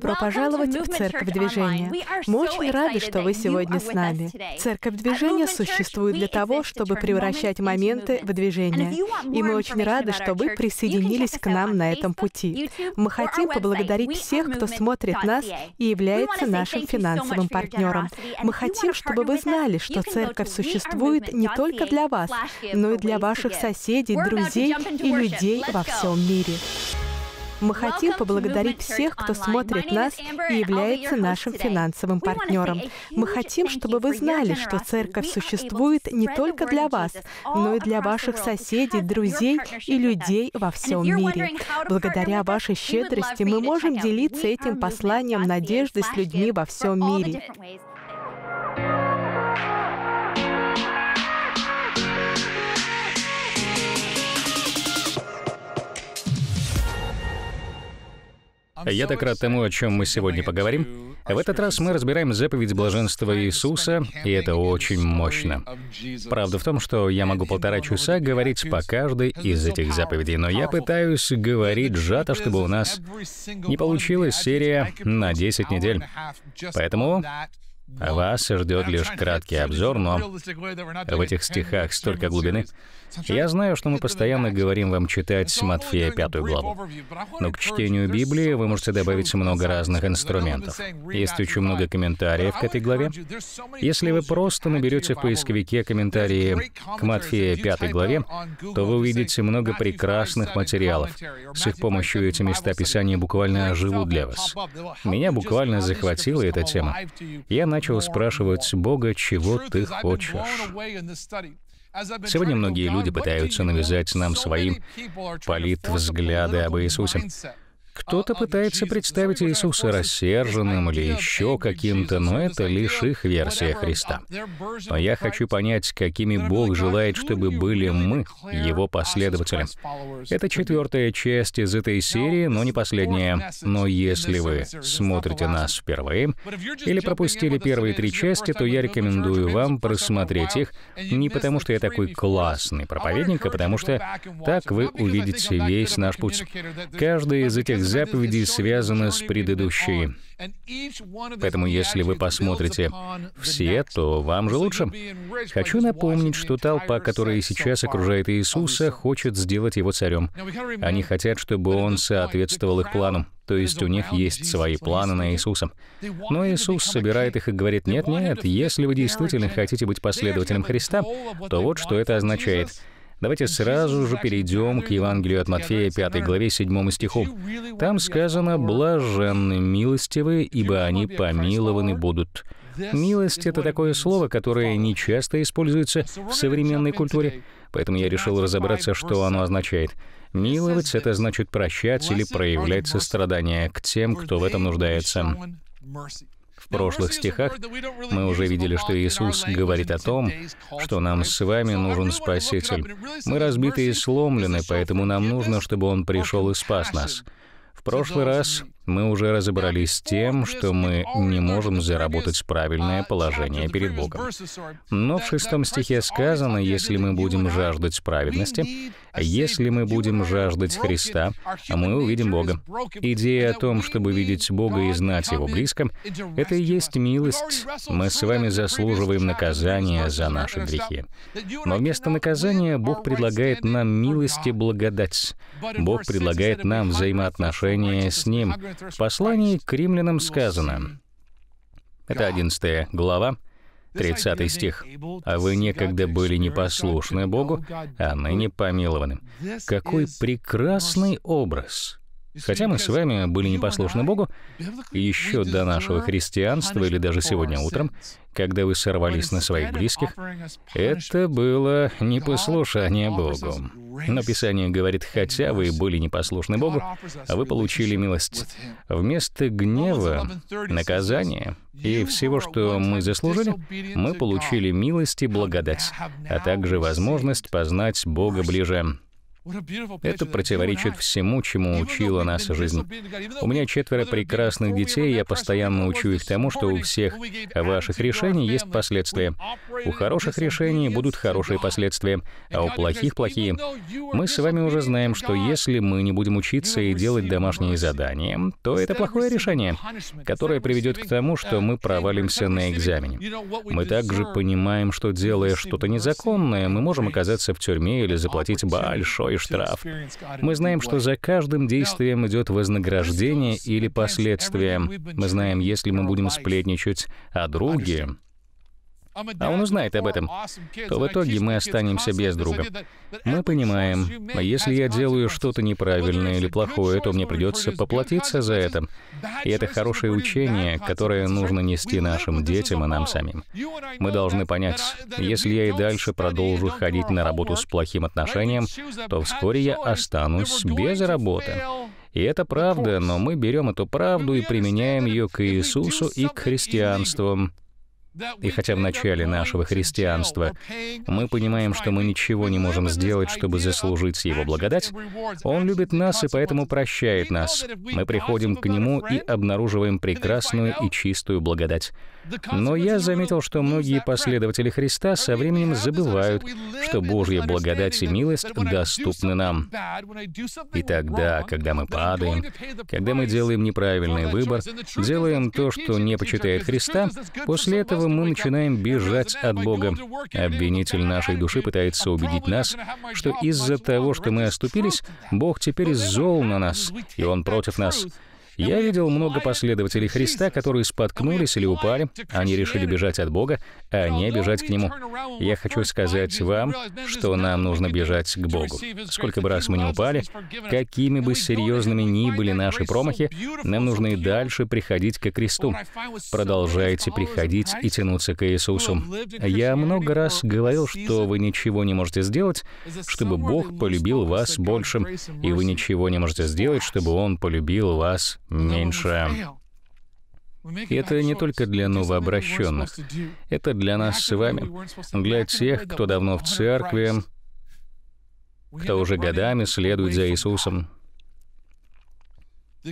Добро пожаловать в Церковь Движения. Мы очень рады, что вы сегодня с нами. Церковь Движения существует для того, чтобы превращать моменты в движение. И мы очень рады, что вы присоединились к нам на этом пути. Мы хотим поблагодарить всех, кто смотрит нас и является нашим финансовым партнером. Мы хотим, чтобы вы знали, что Церковь существует не только для вас, но и для ваших соседей, друзей и людей во всем мире. Мы хотим поблагодарить всех, кто смотрит нас и является нашим финансовым партнером. Мы хотим, чтобы вы знали, что церковь существует не только для вас, но и для ваших соседей, друзей и людей во всем мире. Благодаря вашей щедрости мы можем делиться этим посланием надежды с людьми во всем мире. Я так рад тому, о чем мы сегодня поговорим. В этот раз мы разбираем заповедь блаженства Иисуса, и это очень мощно. Правда в том, что я могу полтора часа говорить по каждой из этих заповедей, но я пытаюсь говорить сжато, чтобы у нас не получилась серия на 10 недель. Поэтому вас ждет лишь краткий обзор, но в этих стихах столько глубины. Я знаю, что мы постоянно говорим вам читать Матфея пятую главу, но к чтению Библии вы можете добавить много разных инструментов. Есть очень много комментариев к этой главе. Если вы просто наберете в поисковике комментарии к Матфея пятой главе, то вы увидите много прекрасных материалов. С их помощью эти места Писания буквально живут для вас. Меня буквально захватила эта тема. Я начал спрашивать Бога, чего ты хочешь. Сегодня многие люди пытаются навязать нам своим политвзгляды об Иисусе. Кто-то а, а, пытается представить Иисуса рассерженным или еще каким-то, но это лишь их версия Христа. Но я хочу понять, какими Бог желает, чтобы были мы, Его последователи. Это четвертая часть из этой серии, но не последняя. Но если вы смотрите нас впервые или пропустили первые три части, то я рекомендую вам просмотреть их не потому, что я такой классный проповедник, а потому что так вы увидите весь наш путь. Каждый из этих Заповеди связана с предыдущей. Поэтому если вы посмотрите все, то вам же лучше. Хочу напомнить, что толпа, которая сейчас окружает Иисуса, хочет сделать его царем. Они хотят, чтобы он соответствовал их планам. То есть у них есть свои планы на Иисуса. Но Иисус собирает их и говорит, нет-нет, если вы действительно хотите быть последователем Христа, то вот что это означает — Давайте сразу же перейдем к Евангелию от Матфея, 5 главе, 7 стиху. Там сказано «блаженны милостивы, ибо они помилованы будут». Милость — это такое слово, которое не часто используется в современной культуре, поэтому я решил разобраться, что оно означает. Миловать — это значит прощать или проявлять сострадание к тем, кто в этом нуждается. В прошлых стихах мы уже видели, что Иисус говорит о том, что нам с вами нужен Спаситель. Мы разбиты и сломлены, поэтому нам нужно, чтобы Он пришел и спас нас. В прошлый раз мы уже разобрались с тем, что мы не можем заработать правильное положение перед Богом. Но в шестом стихе сказано, если мы будем жаждать праведности, если мы будем жаждать Христа, мы увидим Бога. Идея о том, чтобы видеть Бога и знать Его близко, это и есть милость. Мы с вами заслуживаем наказания за наши грехи. Но вместо наказания Бог предлагает нам милость и благодать. Бог предлагает нам взаимоотношения с Ним, в послании к римлянам сказано, это 11 глава, 30 стих. «А вы некогда были непослушны Богу, а ныне помилованы». Какой прекрасный образ! Хотя мы с вами были непослушны Богу еще до нашего христианства или даже сегодня утром, когда вы сорвались на своих близких, это было непослушание Богу. Но Писание говорит, хотя вы были непослушны Богу, а вы получили милость. Вместо гнева, наказания и всего, что мы заслужили, мы получили милость и благодать, а также возможность познать Бога ближе. Это противоречит всему, чему учила нас жизнь. У меня четверо прекрасных детей, я постоянно учу их тому, что у всех ваших решений есть последствия. У хороших решений будут хорошие последствия, а у плохих — плохие. Мы с вами уже знаем, что если мы не будем учиться и делать домашние задания, то это плохое решение, которое приведет к тому, что мы провалимся на экзамене. Мы также понимаем, что делая что-то незаконное, мы можем оказаться в тюрьме или заплатить большой большой штраф. Мы знаем, что за каждым действием идет вознаграждение или последствия. Мы знаем, если мы будем сплетничать о друге, а он узнает об этом, то в итоге мы останемся без друга. Мы понимаем, а если я делаю что-то неправильное или плохое, то мне придется поплатиться за это. И это хорошее учение, которое нужно нести нашим детям и нам самим. Мы должны понять, если я и дальше продолжу ходить на работу с плохим отношением, то вскоре я останусь без работы. И это правда, но мы берем эту правду и применяем ее к Иисусу и к христианству. И хотя в начале нашего христианства мы понимаем, что мы ничего не можем сделать, чтобы заслужить Его благодать, Он любит нас и поэтому прощает нас. Мы приходим к Нему и обнаруживаем прекрасную и чистую благодать. Но я заметил, что многие последователи Христа со временем забывают, что Божья благодать и милость доступны нам. И тогда, когда мы падаем, когда мы делаем неправильный выбор, делаем то, что не почитает Христа, после этого гневом мы начинаем бежать от Бога. Обвинитель нашей души пытается убедить нас, что из-за того, что мы оступились, Бог теперь зол на нас, и Он против нас. Я видел много последователей Христа, которые споткнулись или упали. Они решили бежать от Бога, а не бежать к Нему. Я хочу сказать вам, что нам нужно бежать к Богу. Сколько бы раз мы не упали, какими бы серьезными ни были наши промахи, нам нужно и дальше приходить ко кресту. Продолжайте приходить и тянуться к Иисусу. Я много раз говорил, что вы ничего не можете сделать, чтобы Бог полюбил вас больше, и вы ничего не можете сделать, чтобы Он полюбил вас меньше. И это не только для новообращенных, это для нас с вами, для тех, кто давно в церкви, кто уже годами следует за Иисусом.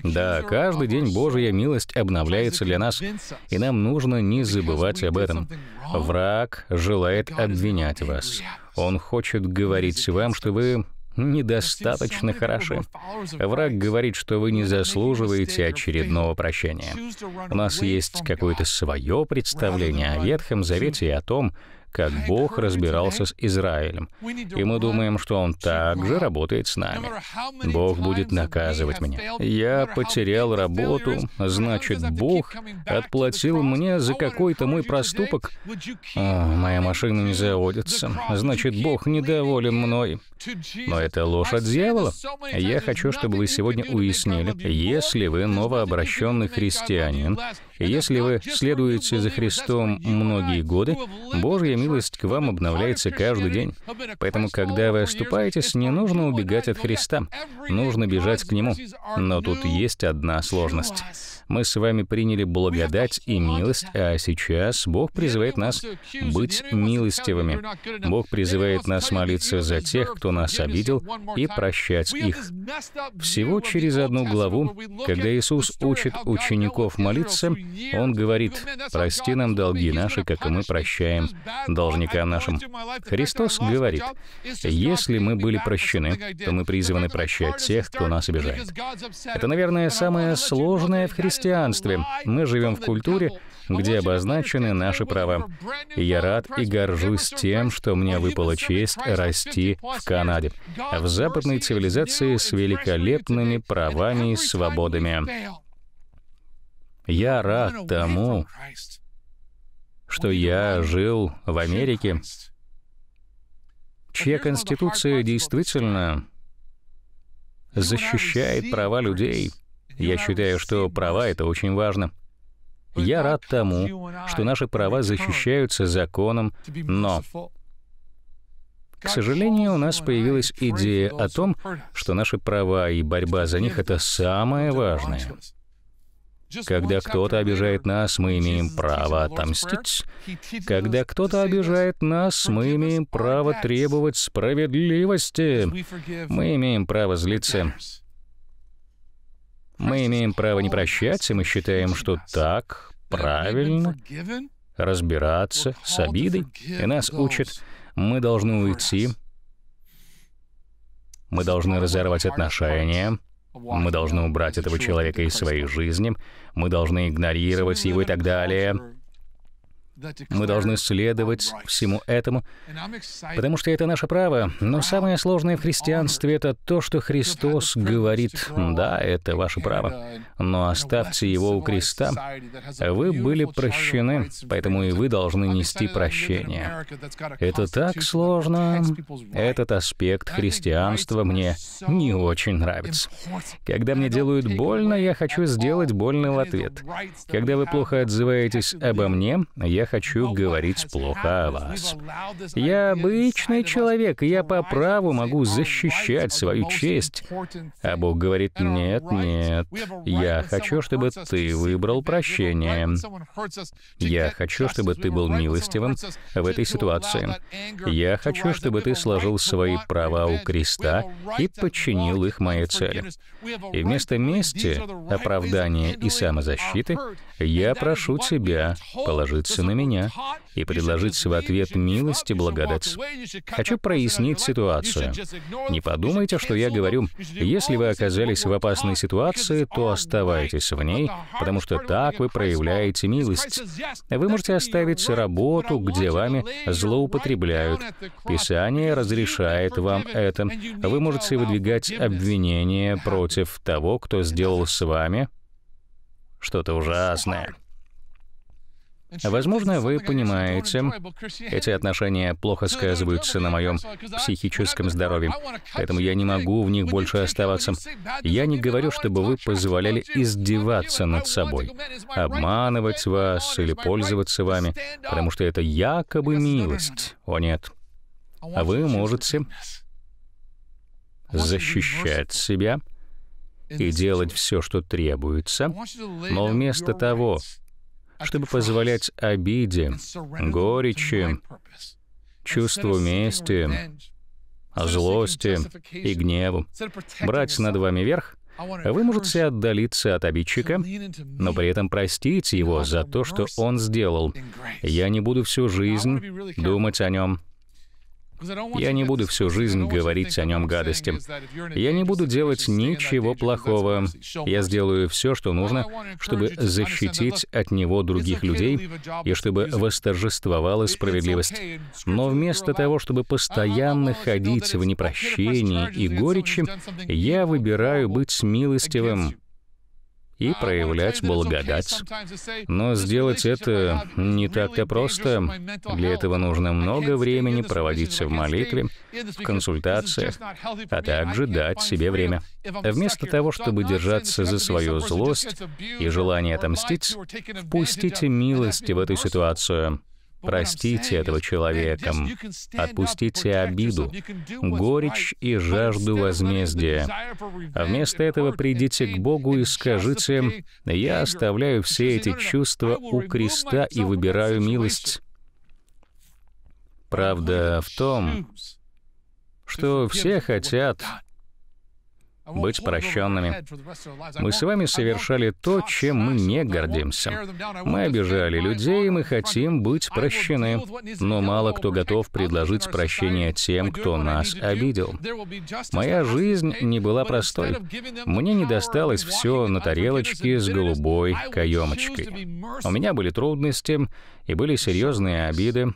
Да, каждый день Божья милость обновляется для нас, и нам нужно не забывать об этом. Враг желает обвинять вас. Он хочет говорить вам, что вы недостаточно хороши. Враг говорит, что вы не заслуживаете очередного прощения. У нас есть какое-то свое представление о Ветхом Завете и о том, как Бог разбирался с Израилем. И мы думаем, что Он также работает с нами. Бог будет наказывать меня. Я потерял работу, значит, Бог отплатил мне за какой-то мой проступок. О, а, моя машина не заводится, значит, Бог недоволен мной. Но это ложь от дьявола. Я хочу, чтобы вы сегодня уяснили, если вы новообращенный христианин, если вы следуете за Христом многие годы, Божья милость к вам обновляется каждый день. Поэтому, когда вы оступаетесь, не нужно убегать от Христа. Нужно бежать к Нему. Но тут есть одна сложность. Мы с вами приняли благодать и милость, а сейчас Бог призывает нас быть милостивыми. Бог призывает нас молиться за тех, кто нас обидел, и прощать их. Всего через одну главу, когда Иисус учит учеников молиться, Он говорит, «Прости нам долги наши, как и мы прощаем должникам нашим». Христос говорит, «Если мы были прощены, то мы призваны прощать тех, кто нас обижает». Это, наверное, самое сложное в Христе христианстве. Мы живем в культуре, где обозначены наши права. И я рад и горжусь тем, что мне выпала честь расти в Канаде, в западной цивилизации с великолепными правами и свободами. Я рад тому, что я жил в Америке, чья Конституция действительно защищает права людей, я считаю, что права — это очень важно. Я рад тому, что наши права защищаются законом, но... К сожалению, у нас появилась идея о том, что наши права и борьба за них — это самое важное. Когда кто-то обижает нас, мы имеем право отомстить. Когда кто-то обижает нас, мы имеем право требовать справедливости. Мы имеем право злиться. Мы имеем право не прощаться, мы считаем, что так правильно разбираться с обидой, и нас учат, мы должны уйти, мы должны разорвать отношения, мы должны убрать этого человека из своей жизни, мы должны игнорировать его и так далее. Мы должны следовать всему этому, потому что это наше право. Но самое сложное в христианстве — это то, что Христос говорит, «Да, это ваше право, но оставьте его у креста. Вы были прощены, поэтому и вы должны нести прощение». Это так сложно. Этот аспект христианства мне не очень нравится. Когда мне делают больно, я хочу сделать больно в ответ. Когда вы плохо отзываетесь обо мне, я хочу говорить плохо о вас. Я обычный человек, и я по праву могу защищать свою честь. А Бог говорит, нет, нет, я хочу, чтобы ты выбрал прощение. Я хочу, чтобы ты был милостивым в этой ситуации. Я хочу, чтобы ты сложил свои права у креста и подчинил их моей цели. И вместо мести, оправдания и самозащиты, я прошу тебя положиться на меня меня и предложить в ответ милость и благодать. Хочу прояснить ситуацию. Не подумайте, что я говорю, если вы оказались в опасной ситуации, то оставайтесь в ней, потому что так вы проявляете милость. Вы можете оставить работу, где вами злоупотребляют. Писание разрешает вам это. Вы можете выдвигать обвинения против того, кто сделал с вами что-то ужасное. Возможно, вы понимаете, эти отношения плохо сказываются на моем психическом здоровье, поэтому я не могу в них больше оставаться. Я не говорю, чтобы вы позволяли издеваться над собой, обманывать вас или пользоваться вами, потому что это якобы милость. О нет. А вы можете защищать себя и делать все, что требуется, но вместо того, чтобы позволять обиде, горечи, чувству мести, злости и гневу брать над вами верх, вы можете отдалиться от обидчика, но при этом простить его за то, что он сделал. Я не буду всю жизнь думать о нем. Я не буду всю жизнь говорить о нем гадости. Я не буду делать ничего плохого. Я сделаю все, что нужно, чтобы защитить от него других людей и чтобы восторжествовала справедливость. Но вместо того, чтобы постоянно ходить в непрощении и горечи, я выбираю быть милостивым, и проявлять благодать. Но сделать это не так-то просто. Для этого нужно много времени проводить в молитве, в консультациях, а также дать себе время. Вместо того, чтобы держаться за свою злость и желание отомстить, впустите милость в эту ситуацию. Простите этого человека, отпустите обиду, горечь и жажду возмездия. вместо этого придите к Богу и скажите, «Я оставляю все эти чувства у креста и выбираю милость». Правда в том, что все хотят быть прощенными. Мы с вами совершали то, чем мы не гордимся. Мы обижали людей, и мы хотим быть прощены. Но мало кто готов предложить прощение тем, кто нас обидел. Моя жизнь не была простой. Мне не досталось все на тарелочке с голубой каемочкой. У меня были трудности и были серьезные обиды,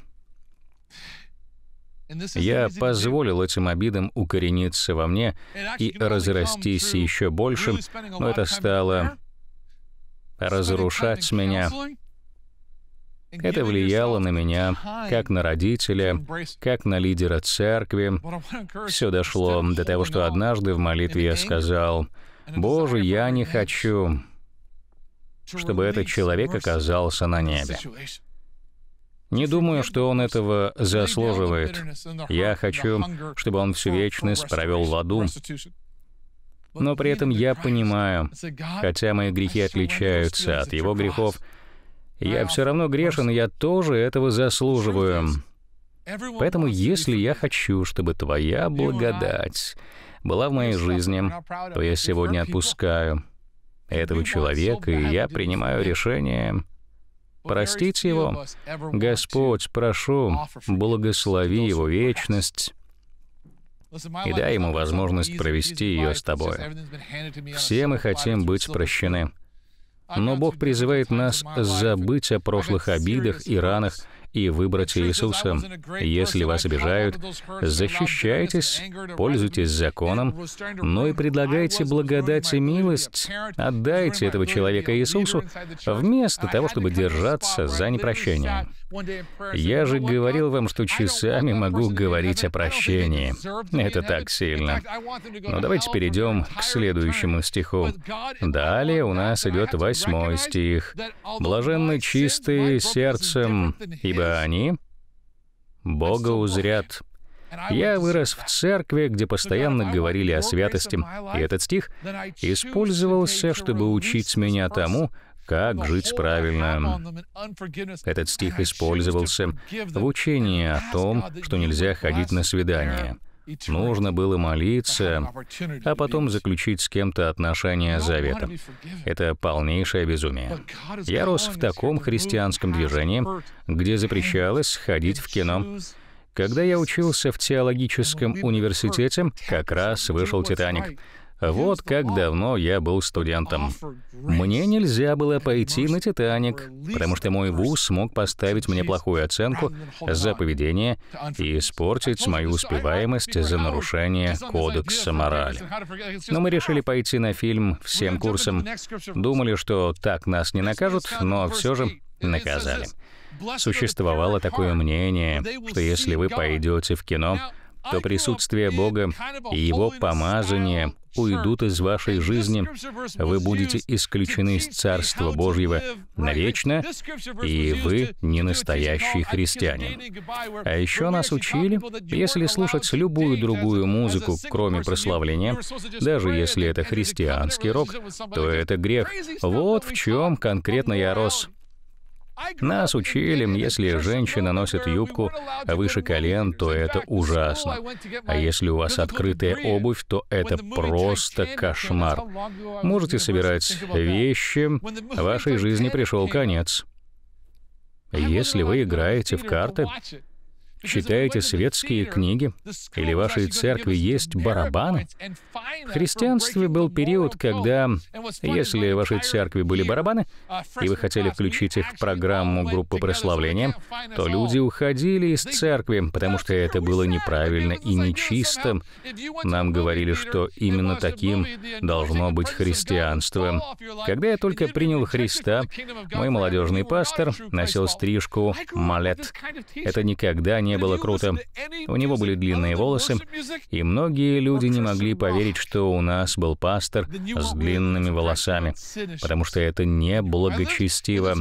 я позволил этим обидам укорениться во мне и разрастись еще большим, но это стало разрушать меня. Это влияло на меня, как на родителя, как на лидера церкви. Все дошло до того, что однажды в молитве я сказал, «Боже, я не хочу, чтобы этот человек оказался на небе». Не думаю, что он этого заслуживает. Я хочу, чтобы он всю вечность провел в аду. Но при этом я понимаю, хотя мои грехи отличаются от его грехов, я все равно грешен, и я тоже этого заслуживаю. Поэтому если я хочу, чтобы твоя благодать была в моей жизни, то я сегодня отпускаю этого человека, и я принимаю решение — Простите его. Господь, прошу, благослови его вечность и дай ему возможность провести ее с тобой. Все мы хотим быть прощены. Но Бог призывает нас забыть о прошлых обидах и ранах, и выбрать Иисуса. Если вас обижают, защищайтесь, пользуйтесь законом, но и предлагайте благодать и милость. Отдайте этого человека Иисусу вместо того, чтобы держаться за непрощение. Я же говорил вам, что часами могу говорить о прощении. Это так сильно. Но давайте перейдем к следующему стиху. Далее у нас идет восьмой стих. «Блаженны чистые сердцем, ибо они Бога узрят». Я вырос в церкви, где постоянно говорили о святости, и этот стих использовался, чтобы учить меня тому, как жить правильно. Этот стих использовался в учении о том, что нельзя ходить на свидание. Нужно было молиться, а потом заключить с кем-то отношения заветом. Это полнейшее безумие. Я рос в таком христианском движении, где запрещалось ходить в кино. Когда я учился в теологическом университете, как раз вышел «Титаник». Вот как давно я был студентом. Мне нельзя было пойти на «Титаник», потому что мой вуз смог поставить мне плохую оценку за поведение и испортить мою успеваемость за нарушение кодекса морали. Но мы решили пойти на фильм всем курсом. Думали, что так нас не накажут, но все же наказали. Существовало такое мнение, что если вы пойдете в кино, то присутствие Бога и Его помазание уйдут из вашей жизни, вы будете исключены из Царства Божьего навечно, и вы не настоящий христианин. А еще нас учили, если слушать любую другую музыку, кроме прославления, даже если это христианский рок, то это грех. Вот в чем конкретно я рос. Нас учили, если женщина носит юбку выше колен, то это ужасно. А если у вас открытая обувь, то это просто кошмар. Можете собирать вещи, вашей жизни пришел конец. Если вы играете в карты, Читаете светские книги? Или в вашей церкви есть барабаны? В христианстве был период, когда, если в вашей церкви были барабаны, и вы хотели включить их в программу группы прославления, то люди уходили из церкви, потому что это было неправильно и нечисто. Нам говорили, что именно таким должно быть христианство. Когда я только принял Христа, мой молодежный пастор носил стрижку «малет». Это никогда не выступление было круто. У него были длинные волосы, и многие люди не могли поверить, что у нас был пастор с длинными волосами, потому что это не благочестиво.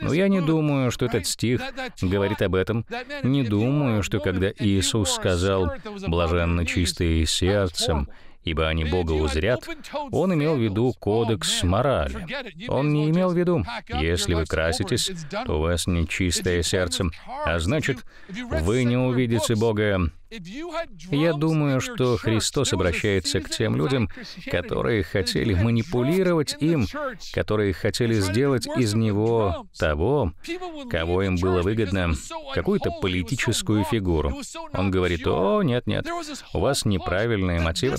Но я не думаю, что этот стих говорит об этом. Не думаю, что когда Иисус сказал «блаженно чистые сердцем», ибо они Бога узрят, он имел в виду кодекс морали. Он не имел в виду, если вы краситесь, то у вас нечистое сердце, а значит, вы не увидите Бога я думаю, что Христос обращается к тем людям, которые хотели манипулировать им, которые хотели сделать из него того, кого им было выгодно, какую-то политическую фигуру. Он говорит, о, нет-нет, у вас неправильные мотивы.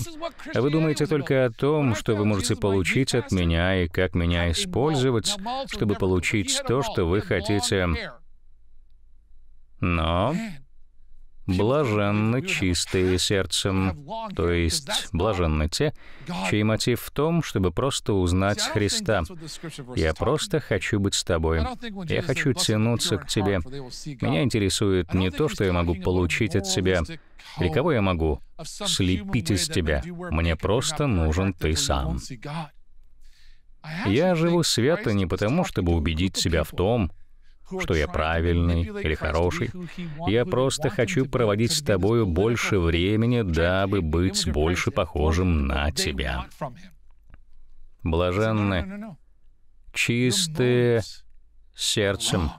А вы думаете только о том, что вы можете получить от меня и как меня использовать, чтобы получить то, что вы хотите. Но Блаженны чистые сердцем, то есть блаженны те, чей мотив в том, чтобы просто узнать Христа. Я просто хочу быть с тобой. Я хочу тянуться к тебе. Меня интересует не то, что я могу получить от тебя, или кого я могу слепить из тебя. Мне просто нужен ты сам. Я живу свято не потому, чтобы убедить себя в том, что я правильный или хороший. Я просто хочу проводить с тобою больше времени, дабы быть больше похожим на тебя. Блаженны чистые сердцем,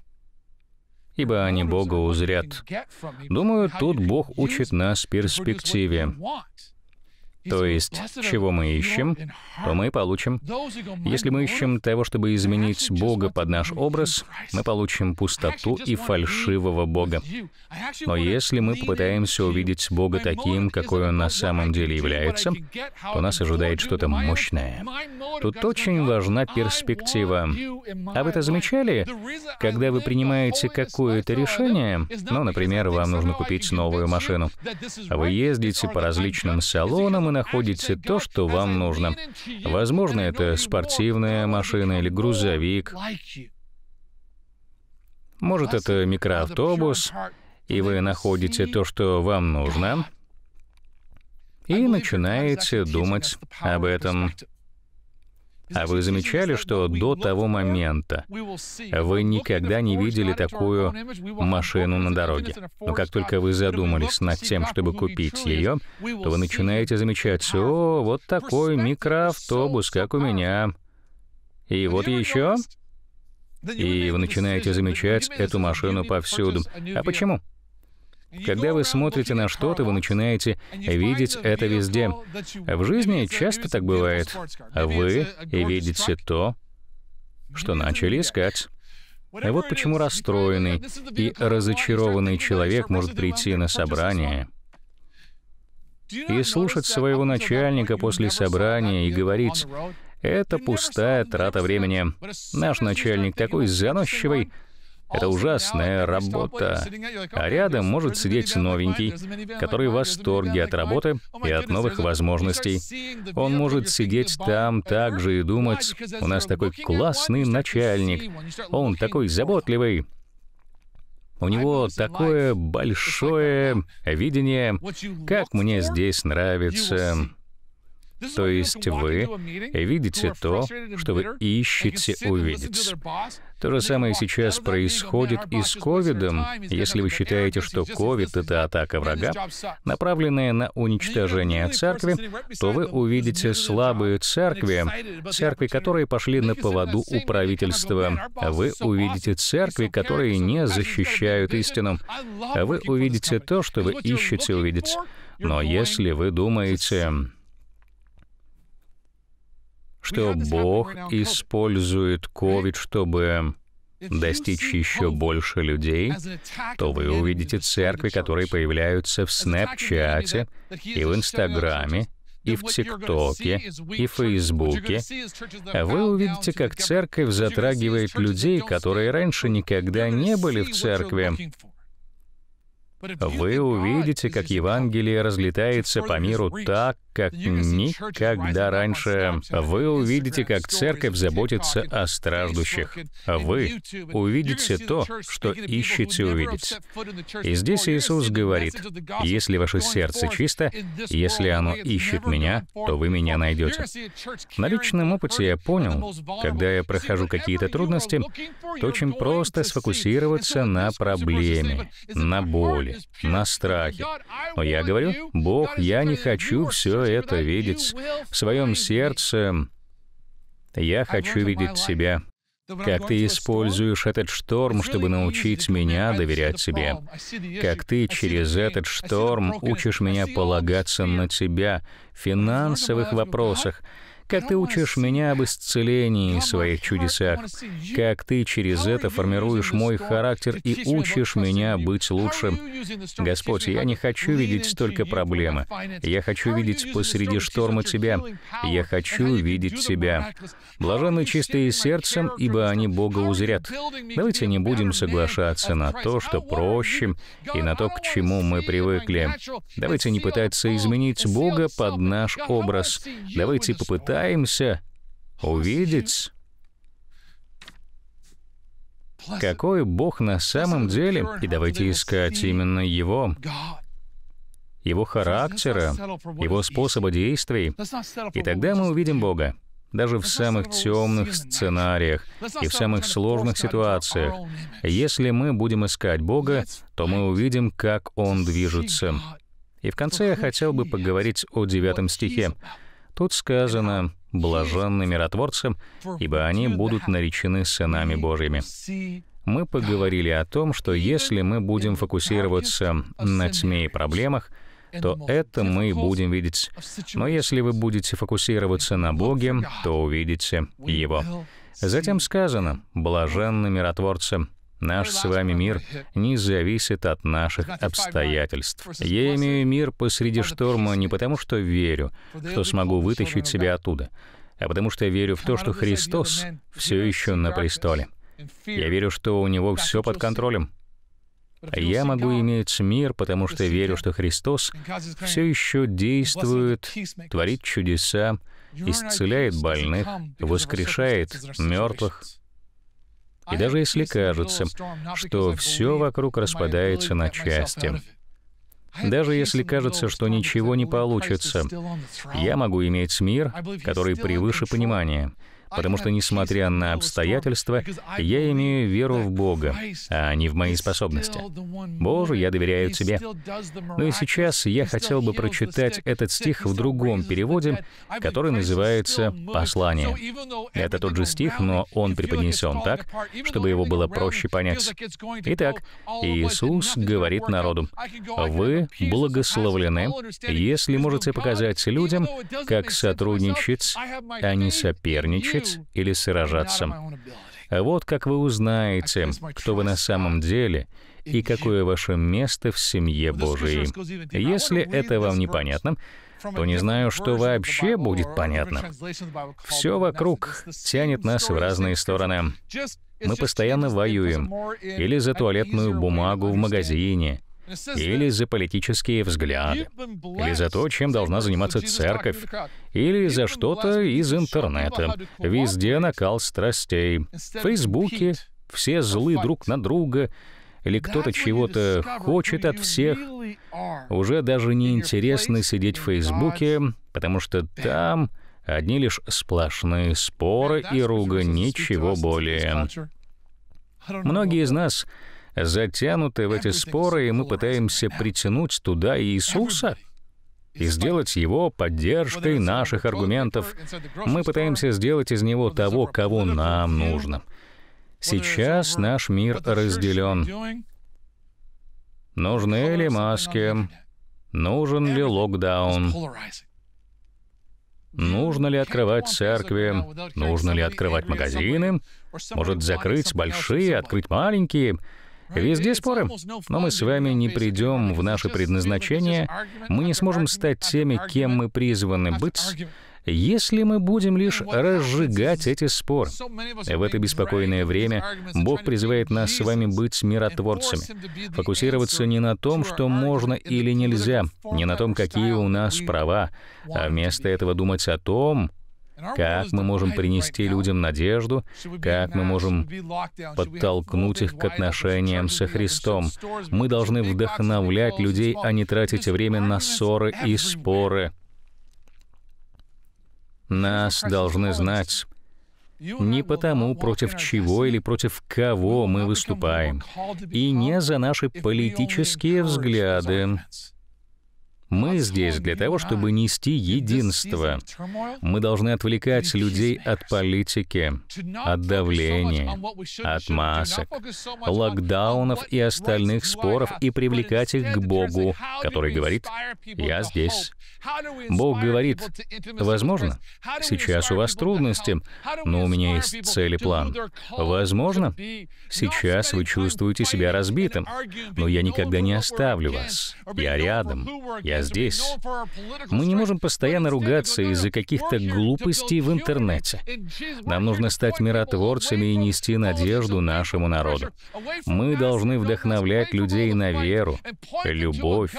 ибо они Бога узрят. Думаю, тут Бог учит нас перспективе. То есть, чего мы ищем, то мы получим. Если мы ищем того, чтобы изменить Бога под наш образ, мы получим пустоту и фальшивого Бога. Но если мы попытаемся увидеть Бога таким, какой Он на самом деле является, то нас ожидает что-то мощное. Тут очень важна перспектива. А вы это замечали? Когда вы принимаете какое-то решение, ну, например, вам нужно купить новую машину, вы ездите по различным салонам вы находите то, что вам нужно. Возможно, это спортивная машина или грузовик. Может, это микроавтобус, и вы находите то, что вам нужно, и начинаете думать об этом. А вы замечали, что до того момента вы никогда не видели такую машину на дороге? Но как только вы задумались над тем, чтобы купить ее, то вы начинаете замечать, о, вот такой микроавтобус, как у меня. И вот еще... И вы начинаете замечать эту машину повсюду. А почему? Когда вы смотрите на что-то, вы начинаете видеть это везде. В жизни часто так бывает. Вы видите то, что начали искать. Вот почему расстроенный и разочарованный человек может прийти на собрание и слушать своего начальника после собрания и говорить, «Это пустая трата времени. Наш начальник такой заносчивый, это ужасная работа. А рядом может сидеть новенький, который в восторге от работы и от новых возможностей. Он может сидеть там также и думать, у нас такой классный начальник, он такой заботливый, у него такое большое видение, как мне здесь нравится. То есть вы видите то, что вы ищете увидеть. То же самое сейчас происходит и с ковидом. Если вы считаете, что ковид — это атака врага, направленная на уничтожение церкви, то вы увидите слабые церкви, церкви, которые пошли на поводу у правительства. Вы увидите церкви, которые не защищают истину. Вы увидите то, что вы ищете увидеть. Но если вы думаете, что Бог использует COVID, чтобы достичь еще больше людей, то вы увидите церкви, которые появляются в Снэпчате и в Инстаграме, и в ТикТоке, и в Фейсбуке, вы увидите, как церковь затрагивает людей, которые раньше никогда не были в церкви. Вы увидите, как Евангелие разлетается по миру так, как никогда раньше. Вы увидите, как церковь заботится о страждущих. А вы увидите то, что ищете увидеть. И здесь Иисус говорит, «Если ваше сердце чисто, если оно ищет меня, то вы меня найдете». На личном опыте я понял, когда я прохожу какие-то трудности, то очень просто сфокусироваться на проблеме, на боли, на страхе. Но я говорю, «Бог, я не хочу все все это видеть в своем сердце. Я хочу видеть себя. Как ты используешь этот шторм, чтобы научить меня доверять тебе. Как ты через этот шторм учишь меня полагаться на тебя в финансовых вопросах, как ты учишь меня об исцелении и своих чудесах, как ты через это формируешь мой характер и учишь меня быть лучшим. Господь, я не хочу видеть столько проблем. Я хочу видеть посреди шторма Тебя. Я хочу видеть Тебя. Блаженны чистые сердцем, ибо они Бога узрят. Давайте не будем соглашаться на то, что проще, и на то, к чему мы привыкли. Давайте не пытаться изменить Бога под наш образ. Давайте попытаться пытаемся увидеть, какой Бог на самом деле, и давайте искать именно Его, Его характера, Его способа действий, и тогда мы увидим Бога даже в самых темных сценариях и в самых сложных ситуациях. Если мы будем искать Бога, то мы увидим, как Он движется. И в конце я хотел бы поговорить о девятом стихе. Тут сказано «блаженны миротворцам, ибо они будут наречены сынами Божьими». Мы поговорили о том, что если мы будем фокусироваться на тьме и проблемах, то это мы и будем видеть. Но если вы будете фокусироваться на Боге, то увидите Его. Затем сказано «блаженны миротворцы». Наш с вами мир не зависит от наших обстоятельств. Я имею мир посреди шторма не потому, что верю, что смогу вытащить себя оттуда, а потому что верю в то, что Христос все еще на престоле. Я верю, что у Него все под контролем. Я могу иметь мир, потому что верю, что Христос все еще действует, творит чудеса, исцеляет больных, воскрешает мертвых. И даже если кажется, что все вокруг распадается на части, даже если кажется, что ничего не получится, я могу иметь мир, который превыше понимания, потому что, несмотря на обстоятельства, я имею веру в Бога, а не в мои способности. Боже, я доверяю Тебе. Ну и сейчас я хотел бы прочитать этот стих в другом переводе, который называется «Послание». Это тот же стих, но он преподнесен так, чтобы его было проще понять. Итак, Иисус говорит народу, «Вы благословлены, если можете показать людям, как сотрудничать, а не соперничать, плакать или А Вот как вы узнаете, кто вы на самом деле и какое ваше место в семье Божией. Если это вам непонятно, то не знаю, что вообще будет понятно. Все вокруг тянет нас в разные стороны. Мы постоянно воюем. Или за туалетную бумагу в магазине, или за политические взгляды, или за то, чем должна заниматься церковь, или за что-то из интернета. Везде накал страстей. В Фейсбуке все злы друг на друга, или кто-то чего-то хочет от всех. Уже даже неинтересно сидеть в Фейсбуке, потому что там одни лишь сплошные споры и руга, ничего более. Многие из нас затянуты в эти споры, и мы пытаемся притянуть туда Иисуса и сделать его поддержкой наших аргументов. Мы пытаемся сделать из него того, кого нам нужно. Сейчас наш мир разделен. Нужны ли маски? Нужен ли локдаун? Нужно ли открывать церкви? Нужно ли открывать магазины? Может, закрыть большие, открыть маленькие? Везде споры. Но мы с вами не придем в наше предназначение, мы не сможем стать теми, кем мы призваны быть, если мы будем лишь разжигать эти споры. В это беспокойное время Бог призывает нас с вами быть миротворцами, фокусироваться не на том, что можно или нельзя, не на том, какие у нас права, а вместо этого думать о том, как мы можем принести людям надежду? Как мы можем подтолкнуть их к отношениям со Христом? Мы должны вдохновлять людей, а не тратить время на ссоры и споры. Нас должны знать не потому, против чего или против кого мы выступаем, и не за наши политические взгляды. Мы здесь для того, чтобы нести единство. Мы должны отвлекать людей от политики, от давления, от масок, локдаунов и остальных споров и привлекать их к Богу, который говорит, «Я здесь». Бог говорит, «Возможно, сейчас у вас трудности, но у меня есть цель и план. Возможно, сейчас вы чувствуете себя разбитым, но я никогда не оставлю вас. Я рядом, я здесь, мы не можем постоянно ругаться из-за каких-то глупостей в интернете. Нам нужно стать миротворцами и нести надежду нашему народу. Мы должны вдохновлять людей на веру, любовь,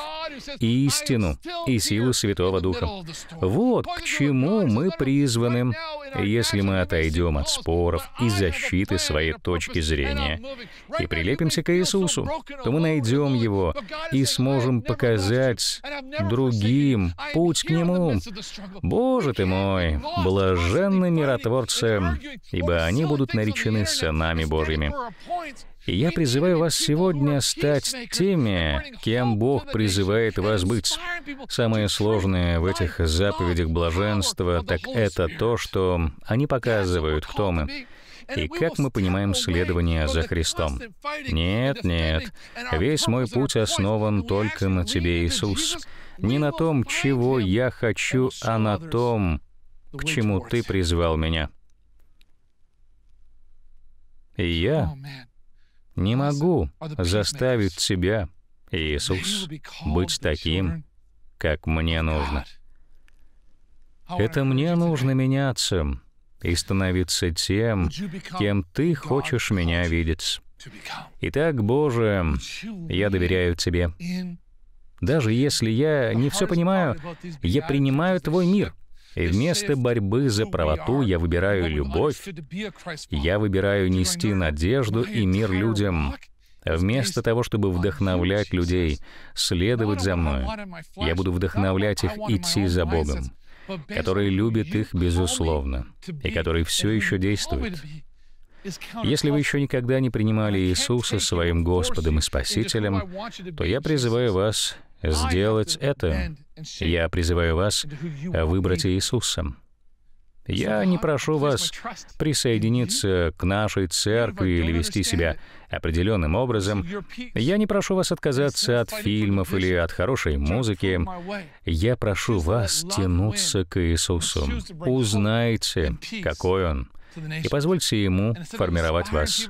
истину и силу Святого Духа. Вот к чему мы призваны, если мы отойдем от споров и защиты своей точки зрения и прилепимся к Иисусу, то мы найдем Его и сможем показать другим, путь к нему. Боже ты мой, блаженны миротворцы, ибо они будут наречены сынами Божьими. И я призываю вас сегодня стать теми, кем Бог призывает вас быть. Самое сложное в этих заповедях блаженства, так это то, что они показывают, кто мы и как мы понимаем следование за Христом. Нет, нет, весь мой путь основан только на Тебе, Иисус. Не на том, чего я хочу, а на том, к чему Ты призвал меня. И я oh, не могу заставить Тебя, Иисус, быть таким, как мне нужно. Это мне нужно меняться и становиться тем, кем Ты хочешь меня видеть. Итак, Боже, я доверяю Тебе. Даже если я не все понимаю, я принимаю Твой мир. И вместо борьбы за правоту я выбираю любовь, я выбираю нести надежду и мир людям. Вместо того, чтобы вдохновлять людей следовать за мной, я буду вдохновлять их идти за Богом который любит их безусловно и который все еще действует. Если вы еще никогда не принимали Иисуса своим Господом и Спасителем, то я призываю вас сделать это. Я призываю вас выбрать Иисуса. Я не прошу вас присоединиться к нашей церкви или вести себя определенным образом. Я не прошу вас отказаться от фильмов или от хорошей музыки. Я прошу вас тянуться к Иисусу. Узнайте, какой Он, и позвольте Ему формировать вас.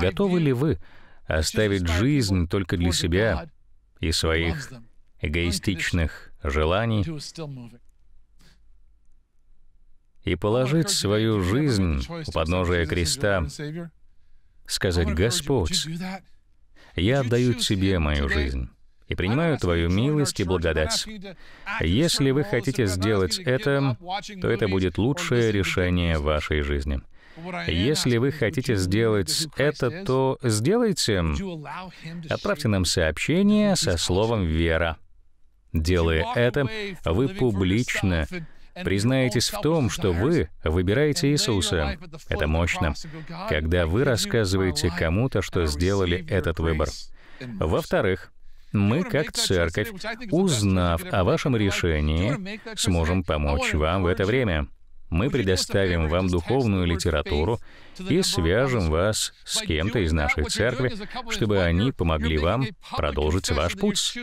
Готовы ли вы оставить жизнь только для себя и своих эгоистичных желаний и положить свою жизнь у подножия креста, сказать, «Господь, я отдаю Тебе мою жизнь» и принимаю Твою милость и благодать. Если вы хотите сделать это, то это будет лучшее решение вашей жизни. Если вы хотите сделать это, то сделайте. Отправьте нам сообщение со словом «вера». Делая это, вы публично Признаетесь в том, что вы выбираете Иисуса. Это мощно, когда вы рассказываете кому-то, что сделали этот выбор. Во-вторых, мы, как церковь, узнав о вашем решении, сможем помочь вам в это время. Мы предоставим вам духовную литературу, и свяжем вас с кем-то из нашей церкви, чтобы они помогли вам продолжить ваш путь.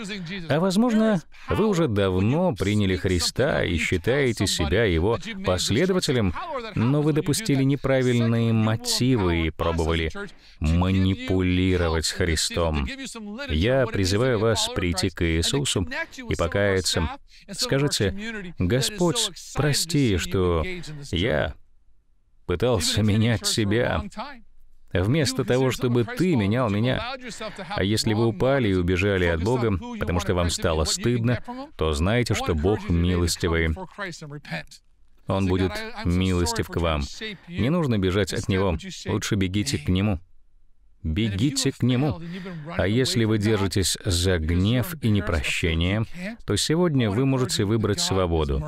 А возможно, вы уже давно приняли Христа и считаете себя Его последователем, но вы допустили неправильные мотивы и пробовали манипулировать Христом. Я призываю вас прийти к Иисусу и покаяться. Скажите, «Господь, прости, что я пытался менять себя. Вместо того, чтобы ты менял меня. А если вы упали и убежали от Бога, потому что вам стало стыдно, то знайте, что Бог милостивый. Он будет милостив к вам. Не нужно бежать от Него, лучше бегите к Нему. Бегите к Нему. А если вы держитесь за гнев и непрощение, то сегодня вы можете выбрать свободу.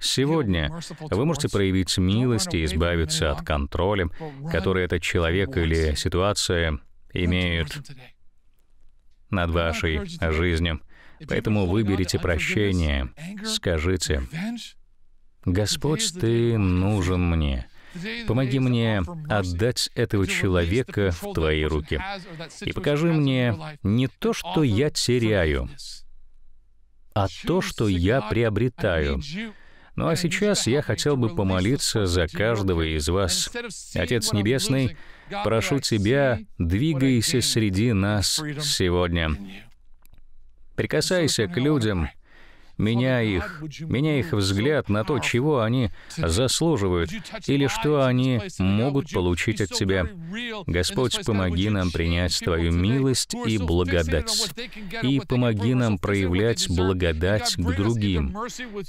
Сегодня вы можете проявить милость и избавиться от контроля, который этот человек или ситуация имеют над вашей жизнью. Поэтому выберите прощение. Скажите, «Господь, Ты нужен мне». Помоги мне отдать этого человека в Твои руки. И покажи мне не то, что я теряю, а то, что я приобретаю. Ну а сейчас я хотел бы помолиться за каждого из вас. Отец Небесный, прошу Тебя, двигайся среди нас сегодня. Прикасайся к людям, меня их, меня их взгляд на то, чего они заслуживают, или что они могут получить от Тебя. Господь, помоги нам принять Твою милость и благодать, и помоги нам проявлять благодать к другим.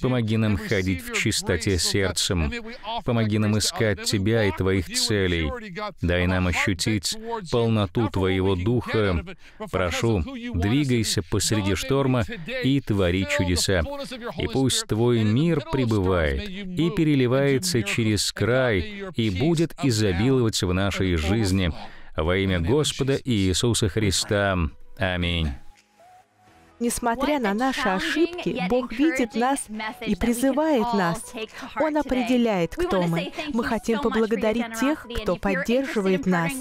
Помоги нам ходить в чистоте сердцем. Помоги нам искать Тебя и Твоих целей. Дай нам ощутить полноту Твоего Духа. Прошу, двигайся посреди шторма и твори чудеса и пусть Твой мир пребывает и переливается через край и будет изобиловать в нашей жизни. Во имя Господа Иисуса Христа. Аминь. Несмотря на наши ошибки, Бог видит нас и призывает нас. Он определяет, кто мы. Мы хотим поблагодарить тех, кто поддерживает нас.